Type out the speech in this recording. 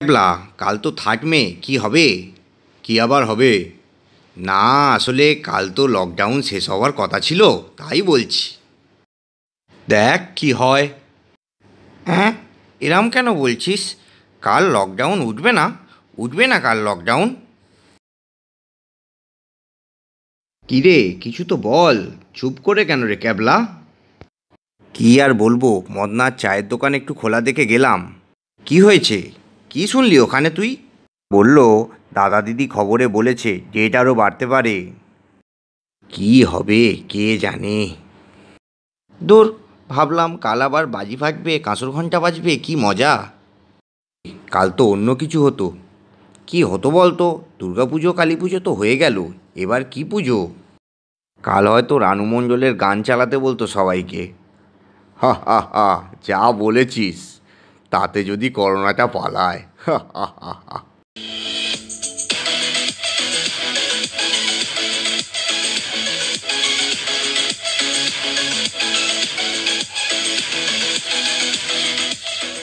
ক্যাবলা কাল তো থার্ড কি হবে কি আবার হবে না আসলে কাল তো লকডাউন শেষ হওয়ার কথা ছিল তাই বলছি দেখ কি হয় হ্যাঁ এরম কেন বলছিস কাল লকডাউন উঠবে না উঠবে না কাল লকডাউন কিরে কিছু তো বল চুপ করে কেন রে ক্যাবলা কি আর বলবো মদনার চায়ের দোকান একটু খোলা দেখে গেলাম কি হয়েছে কি শুনলি ওখানে তুই বলল দাদা দিদি খবরে বলেছে ডেট আরও বাড়তে পারে কি হবে কে জানে দূর ভাবলাম কাল আবার বাজি ফাটবে কাঁসর ঘন্টা বাজবে কি মজা কাল তো অন্য কিছু হতো কি হতো বলতো পুজো কালী পুজো তো হয়ে গেল এবার কি পুজো কাল হয়তো রানু গান চালাতে বলতো সবাইকে হা হা হা যা বলেছিস তাতে যদি করোনাটা পালায় হা